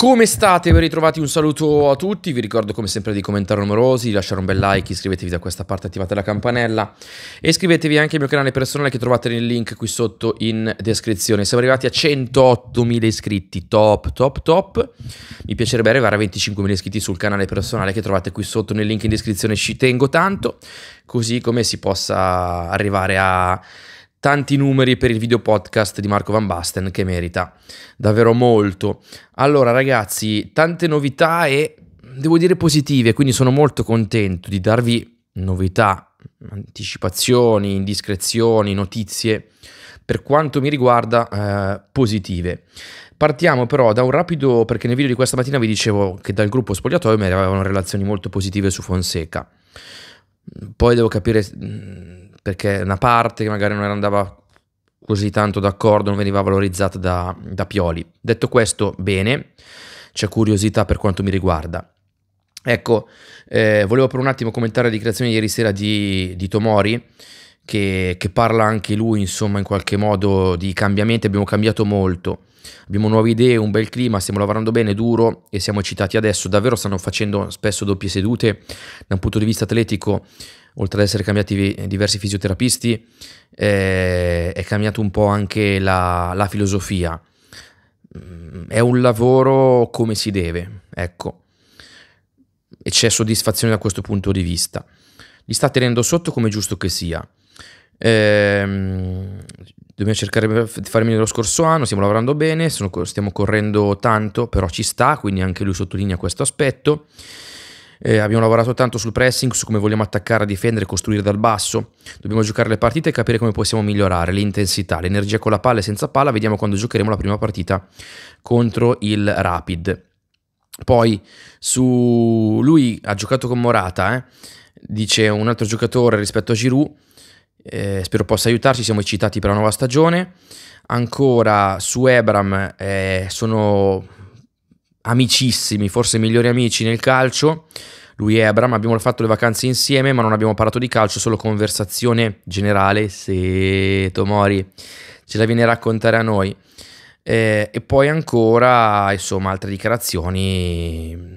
Come state? Ben ritrovati, un saluto a tutti, vi ricordo come sempre di commentare numerosi, di lasciare un bel like, iscrivetevi da questa parte, attivate la campanella e iscrivetevi anche al mio canale personale che trovate nel link qui sotto in descrizione. Siamo arrivati a 108.000 iscritti, top, top, top. Mi piacerebbe arrivare a 25.000 iscritti sul canale personale che trovate qui sotto nel link in descrizione, ci tengo tanto, così come si possa arrivare a tanti numeri per il video podcast di Marco Van Basten che merita davvero molto. Allora ragazzi, tante novità e devo dire positive, quindi sono molto contento di darvi novità, anticipazioni, indiscrezioni, notizie per quanto mi riguarda eh, positive. Partiamo però da un rapido, perché nel video di questa mattina vi dicevo che dal gruppo spogliatoio mi avevano relazioni molto positive su Fonseca. Poi devo capire mm, perché una parte che magari non andava così tanto d'accordo non veniva valorizzata da, da Pioli. Detto questo, bene, c'è curiosità per quanto mi riguarda. Ecco, eh, volevo per un attimo commentare la dichiarazione di ieri sera di, di Tomori, che, che, parla anche lui, insomma, in qualche modo di cambiamenti. Abbiamo cambiato molto, abbiamo nuove idee, un bel clima, stiamo lavorando bene, duro e siamo eccitati adesso. Davvero stanno facendo spesso doppie sedute da un punto di vista atletico oltre ad essere cambiati eh, diversi fisioterapisti, eh, è cambiato un po' anche la, la, filosofia. Mm, è un lavoro come si deve, ecco, e c'è soddisfazione da questo punto di vista. Li sta tenendo sotto come giusto che sia. Ehm, dobbiamo cercare di fare meglio lo scorso anno, stiamo lavorando bene, sono, stiamo correndo tanto, però ci sta, quindi anche lui sottolinea questo aspetto eh, abbiamo lavorato tanto sul pressing, su come vogliamo attaccare, difendere, costruire dal basso. Dobbiamo giocare le partite e capire come possiamo migliorare l'intensità, l'energia con la palla e senza palla. Vediamo quando giocheremo la prima partita contro il Rapid. Poi su lui ha giocato con Morata, eh? dice un altro giocatore rispetto a Giroud. Eh, spero possa aiutarci, siamo eccitati per la nuova stagione. Ancora su Ebram eh, sono amicissimi, forse migliori amici nel calcio. Lui e Abram abbiamo fatto le vacanze insieme, ma non abbiamo parlato di calcio, solo conversazione generale. Se Tomori ce la viene a raccontare a noi. Eh, e poi ancora, insomma, altre dichiarazioni.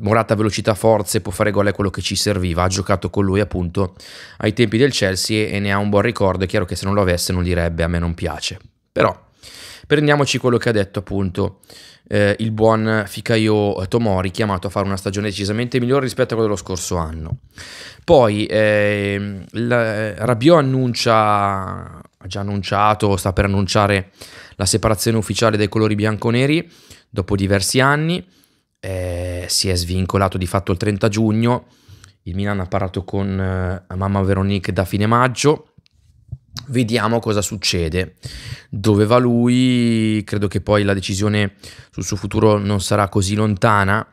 Morata velocità forze può fare gol è quello che ci serviva. Ha giocato con lui appunto ai tempi del Chelsea e ne ha un buon ricordo. È chiaro che se non lo avesse non direbbe a me non piace. Però prendiamoci quello che ha detto appunto eh, il buon Fikayo Tomori chiamato a fare una stagione decisamente migliore rispetto a quella dello scorso anno. Poi ehm, eh, Rabiot annuncia, ha già annunciato, sta per annunciare la separazione ufficiale dai colori bianconeri dopo diversi anni, eh, si è svincolato di fatto il 30 giugno, il Milan ha parlato con eh, mamma Veronique da fine maggio, Vediamo cosa succede. Dove va lui? Credo che poi la decisione sul suo futuro non sarà così lontana.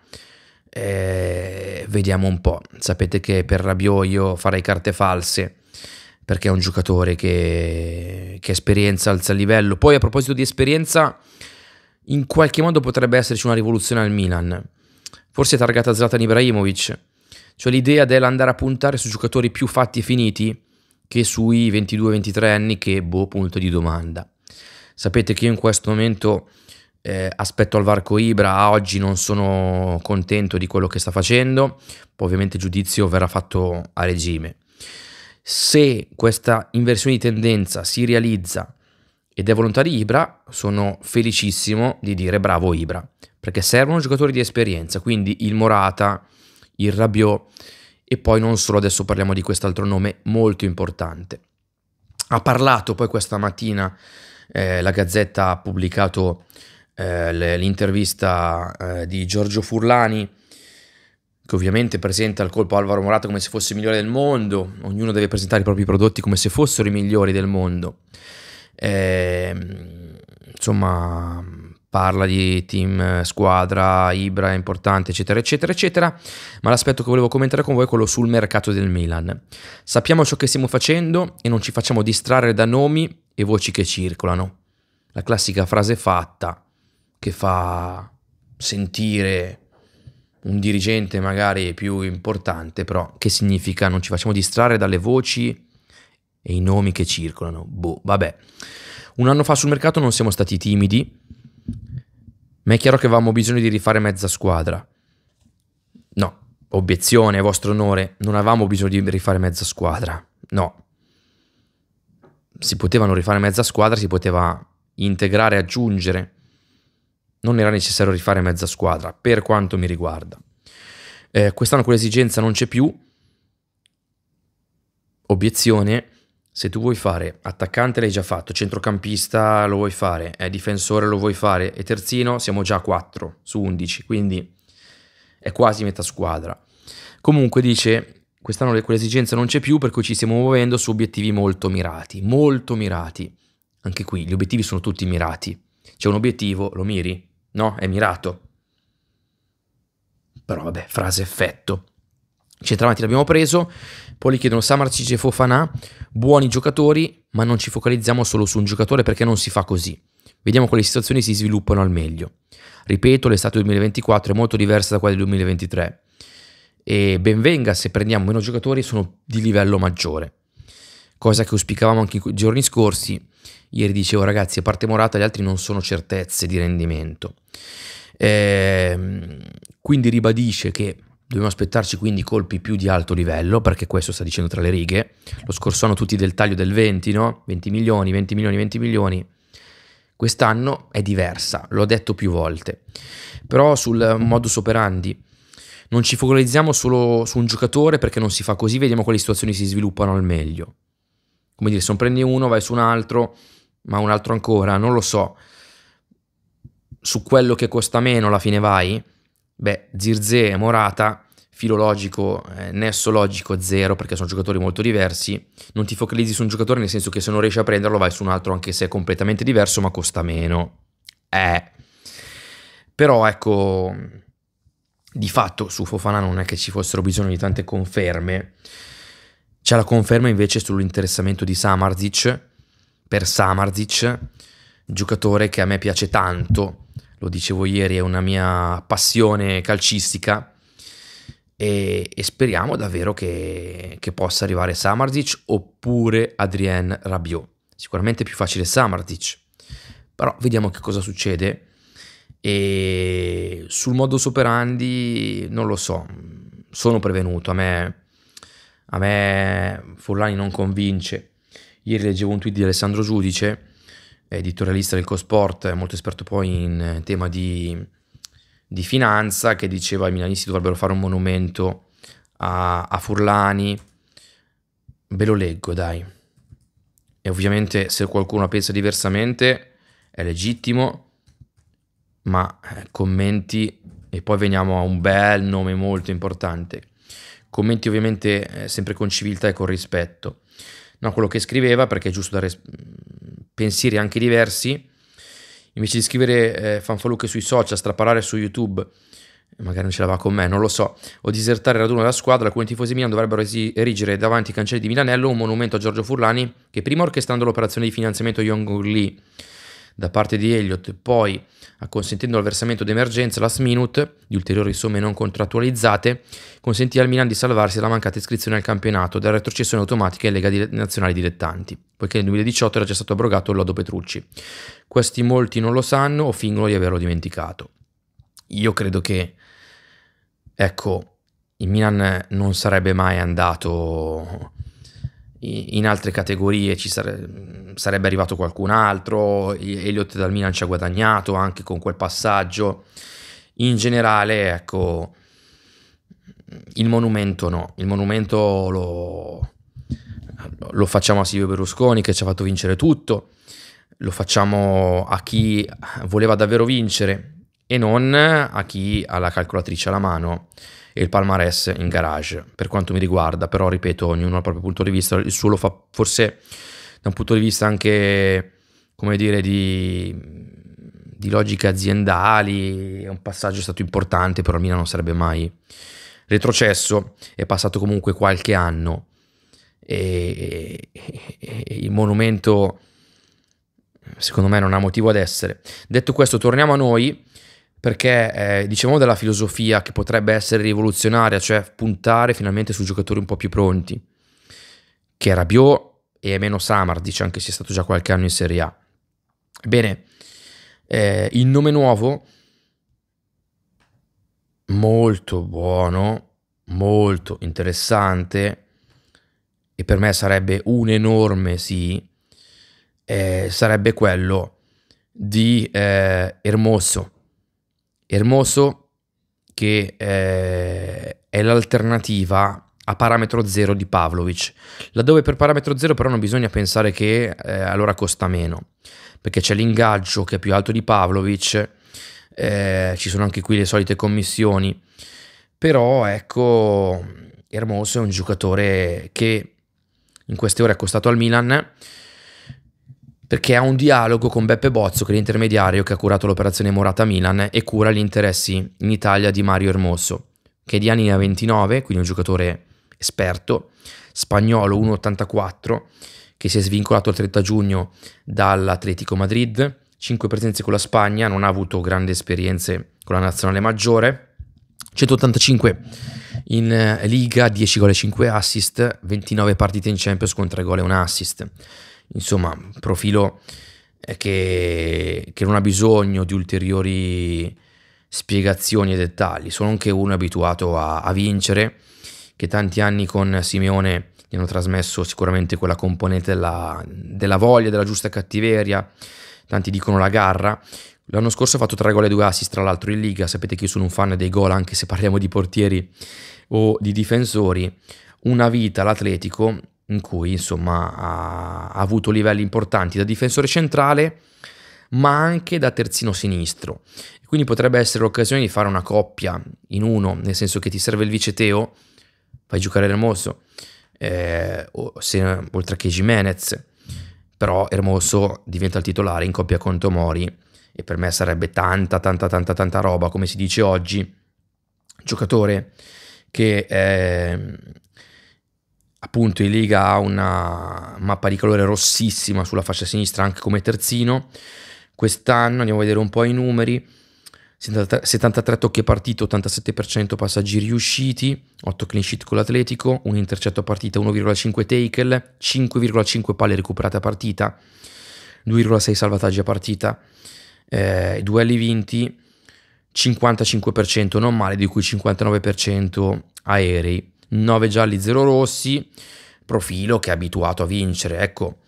Eh, vediamo un po'. Sapete che per Rabiot io farei carte false perché è un giocatore che, che esperienza alza il livello. Poi a proposito di esperienza, in qualche modo potrebbe esserci una rivoluzione al Milan. Forse targata Zlatan Ibrahimovic. Cioè l'idea dell'andare a puntare su giocatori più fatti e finiti che sui 22-23 anni che, boh, punto di domanda. Sapete che io in questo momento eh, aspetto al varco Ibra, a oggi non sono contento di quello che sta facendo, ovviamente il giudizio verrà fatto a regime. Se questa inversione di tendenza si realizza ed è volontà di Ibra, sono felicissimo di dire bravo Ibra, perché servono giocatori di esperienza, quindi il Morata, il Rabiot, e poi non solo, adesso parliamo di quest'altro nome molto importante. Ha parlato poi questa mattina, eh, la Gazzetta ha pubblicato eh, l'intervista eh, di Giorgio Furlani, che ovviamente presenta il colpo Alvaro Morata come se fosse il migliore del mondo, ognuno deve presentare i propri prodotti come se fossero i migliori del mondo. Eh, insomma, parla di team, eh, squadra, Ibra è importante, eccetera, eccetera, eccetera, ma l'aspetto che volevo commentare con voi è quello sul mercato del Milan. Sappiamo ciò che stiamo facendo e non ci facciamo distrarre da nomi e voci che circolano. La classica frase fatta che fa sentire un dirigente magari più importante, però che significa non ci facciamo distrarre dalle voci e i nomi che circolano. Boh, vabbè. Un anno fa sul mercato non siamo stati timidi, ma è chiaro che avevamo bisogno di rifare mezza squadra. No, obiezione, vostro onore, non avevamo bisogno di rifare mezza squadra. No. Si potevano rifare mezza squadra, si poteva integrare, aggiungere. Non era necessario rifare mezza squadra, per quanto mi riguarda. Eh, quest'anno quell'esigenza non c'è più. Obiezione, se tu vuoi fare attaccante l'hai già fatto, centrocampista lo vuoi fare, eh, difensore lo vuoi fare e terzino siamo già a 4 su 11, quindi è quasi metà squadra. Comunque dice, quest'anno quell'esigenza non c'è più per cui ci stiamo muovendo su obiettivi molto mirati, molto mirati. Anche qui gli obiettivi sono tutti mirati. C'è un obiettivo, lo miri? No, è mirato. Però vabbè, frase effetto. Centravanti l'abbiamo preso, poi gli chiedono Samarcic e Fofana, buoni giocatori, ma non ci focalizziamo solo su un giocatore perché non si fa così. Vediamo quali situazioni si sviluppano al meglio. Ripeto, l'estate 2024 è molto diversa da quella del 2023 e ben venga se prendiamo meno giocatori sono di livello maggiore. Cosa che auspicavamo anche i giorni scorsi, ieri dicevo ragazzi, a parte Morata gli altri non sono certezze di rendimento. Eh, quindi ribadisce che Dobbiamo aspettarci quindi colpi più di alto livello, perché questo sta dicendo tra le righe. Lo scorso anno tutti del taglio del 20, no? 20 milioni, 20 milioni, 20 milioni. Quest'anno è diversa, l'ho detto più volte. Però sul modus operandi non ci focalizziamo solo su un giocatore perché non si fa così, vediamo quali situazioni si sviluppano al meglio. Come dire, se non prendi uno vai su un altro, ma un altro ancora, non lo so. Su quello che costa meno alla fine vai? Beh, Zirze e Morata, filologico, eh, nesso logico zero, perché sono giocatori molto diversi. Non ti focalizzi su un giocatore nel senso che se non riesci a prenderlo vai su un altro, anche se è completamente diverso, ma costa meno. Eh. Però ecco, di fatto su Fofana non è che ci fossero bisogno di tante conferme. C'è la conferma invece sull'interessamento di Samarzic, per Samarzic, giocatore che a me piace tanto, lo dicevo ieri, è una mia passione calcistica e, e speriamo davvero che, che, possa arrivare Samardic oppure Adrien Rabiot. Sicuramente è più facile Samardic, però vediamo che cosa succede e sul modo operandi non lo so, sono prevenuto, a me, a me Forlani non convince. Ieri leggevo un tweet di Alessandro Giudice editorialista del Cosport, molto esperto poi in eh, tema di, di finanza, che diceva i milanisti dovrebbero fare un monumento a, a Furlani. Ve lo leggo, dai. E ovviamente se qualcuno pensa diversamente è legittimo, ma eh, commenti e poi veniamo a un bel nome molto importante. Commenti ovviamente eh, sempre con civiltà e con rispetto. No, quello che scriveva, perché è giusto dare pensieri anche diversi, invece di scrivere eh, fanfaluche sui social, straparare su YouTube, magari non ce la va con me, non lo so, o disertare il raduno della squadra, alcuni tifosi Milan dovrebbero erigere davanti ai cancelli di Milanello un monumento a Giorgio Furlani che prima orchestrando l'operazione di finanziamento Young Lee da parte di Elliott, poi acconsentendo il versamento d'emergenza last minute di ulteriori somme non contrattualizzate, consentì al Milan di salvarsi dalla mancata iscrizione al campionato dal retrocessione automatica in Lega di- Nazionale Dilettanti, poiché nel 2018 era già stato abrogato il lodo Petrucci. Questi molti non lo sanno o fingono di averlo dimenticato. Io credo che, ecco, il Milan non sarebbe mai andato in altre categorie ci sare- sarebbe arrivato qualcun altro, Elliott dal Milan ci ha guadagnato anche con quel passaggio. In generale, ecco, il monumento no, il monumento lo, lo facciamo a Silvio Berlusconi che ci ha fatto vincere tutto, lo facciamo a chi voleva davvero vincere, e non a chi ha la calcolatrice alla mano e il palmarès in garage, per quanto mi riguarda, però ripeto, ognuno ha il proprio punto di vista, il suo lo fa forse da un punto di vista anche, come dire, di, di logiche aziendali, è un passaggio stato importante, però il Milan non sarebbe mai retrocesso, è passato comunque qualche anno e, e, e il monumento secondo me non ha motivo ad essere. Detto questo, torniamo a noi perché eh, diciamo della filosofia che potrebbe essere rivoluzionaria, cioè puntare finalmente su giocatori un po' più pronti, che Rabiot e meno Samar, dice anche se è stato già qualche anno in Serie A. Bene, eh, il nome nuovo, molto buono, molto interessante, e per me sarebbe un enorme sì, eh, sarebbe quello di eh, Hermoso Hermoso che eh, è l'alternativa a parametro zero di Pavlovic, laddove per parametro zero però non bisogna pensare che eh, allora costa meno, perché c'è l'ingaggio che è più alto di Pavlovic, eh, ci sono anche qui le solite commissioni, però ecco, Hermoso è un giocatore che in queste ore è costato al Milan, perché ha un dialogo con Beppe Bozzo, che è l'intermediario che ha curato l'operazione Morata Milan e cura gli interessi in Italia di Mario Hermoso, che è di anni 29, quindi un giocatore esperto, spagnolo 1,84, che si è svincolato il 30 giugno dall'Atletico Madrid, 5 presenze con la Spagna, non ha avuto grandi esperienze con la nazionale maggiore, 185 in eh, Liga, 10 gol e 5 assist, 29 partite in Champions con 3 gol e 1 assist insomma, profilo eh, che, che non ha bisogno di ulteriori spiegazioni e dettagli. Sono anche uno abituato a, a vincere, che tanti anni con Simeone gli hanno trasmesso sicuramente quella componente della, della voglia, della giusta cattiveria, tanti dicono la garra. L'anno scorso ha fatto 3 gol e 2 assist tra l'altro in Liga, sapete che io sono un fan dei gol anche se parliamo di portieri o di difensori. Una vita l'Atletico in cui insomma ha, ha avuto livelli importanti da difensore centrale ma anche da terzino sinistro. Quindi potrebbe essere l'occasione di fare una coppia in uno, nel senso che ti serve il vice Teo, fai giocare Hermoso, eh, se, oltre che Jimenez, però Hermoso diventa il titolare in coppia con Tomori e per me sarebbe tanta, tanta, tanta, tanta roba, come si dice oggi, giocatore che eh, appunto in Liga ha una mappa di calore rossissima sulla fascia sinistra anche come terzino. Quest'anno andiamo a vedere un po' i numeri. 73 tocchi a partita, 87% passaggi riusciti, 8 clean sheet con l'Atletico, un intercetto a partita, 1,5 tackle, 5,5 palle recuperate a partita, 2,6 salvataggi a partita, eh, duelli vinti, 55% non male, di cui 59% aerei. 9 gialli, 0 rossi, profilo che è abituato a vincere. Ecco,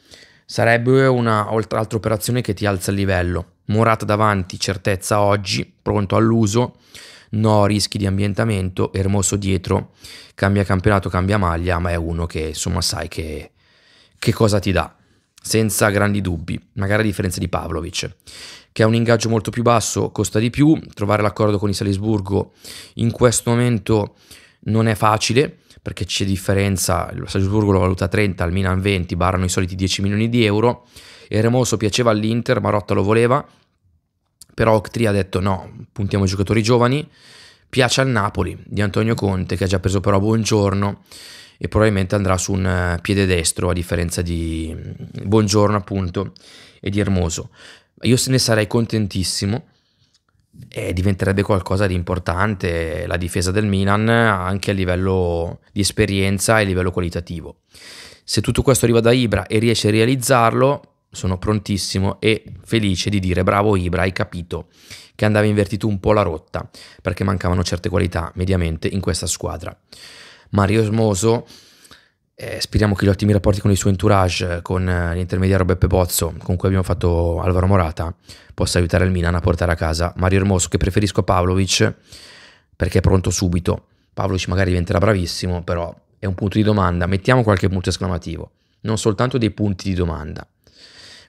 sarebbe un'altra operazione che ti alza il livello. Morata davanti, certezza oggi, pronto all'uso, no rischi di ambientamento, Ermoso dietro, cambia campionato, cambia maglia, ma è uno che insomma sai che, che cosa ti dà, senza grandi dubbi, magari a differenza di Pavlovic, che ha un ingaggio molto più basso, costa di più, trovare l'accordo con il Salisburgo in questo momento non è facile perché c'è differenza, il Salzburgo lo valuta 30, il Milan 20, barano i soliti 10 milioni di euro, il Remoso piaceva all'Inter, Marotta lo voleva, però Octri ha detto no, puntiamo ai giocatori giovani, piace al Napoli di Antonio Conte che ha già preso però Buongiorno e probabilmente andrà su un eh, piede destro a differenza di mm, Buongiorno appunto e di Hermoso. Io se ne sarei contentissimo e diventerebbe qualcosa di importante la difesa del Milan anche a livello di esperienza e a livello qualitativo. Se tutto questo arriva da Ibra e riesce a realizzarlo, sono prontissimo e felice di dire bravo Ibra, hai capito che andava invertito un po' la rotta perché mancavano certe qualità mediamente in questa squadra. Mario Osmoso eh, speriamo che gli ottimi rapporti con il suo entourage, con eh, l'intermediario Beppe Bozzo, con cui abbiamo fatto Alvaro Morata, possa aiutare il Milan a portare a casa Mario Hermoso, che preferisco a Pavlovic perché è pronto subito. Pavlovic magari diventerà bravissimo, però è un punto di domanda. Mettiamo qualche punto esclamativo, non soltanto dei punti di domanda.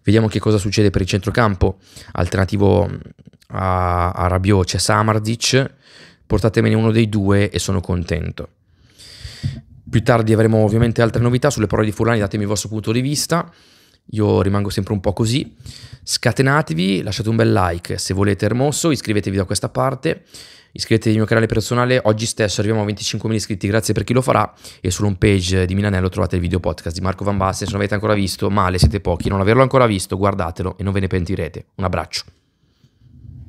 Vediamo che cosa succede per il centrocampo. Alternativo mm, a, a Rabiot c'è Samardic. Portatemene uno dei due e sono contento. Più tardi avremo ovviamente altre novità sulle parole di Furlani, datemi il vostro punto di vista. Io rimango sempre un po' così. Scatenatevi, lasciate un bel like se volete hermoso, iscrivetevi da questa parte, iscrivetevi al mio canale personale. Oggi stesso arriviamo a 25.000 iscritti, grazie per chi lo farà. E sull'home page di Milanello trovate il video podcast di Marco Van Basten. Se non avete ancora visto, male, siete pochi. Non averlo ancora visto, guardatelo e non ve ne pentirete. Un abbraccio.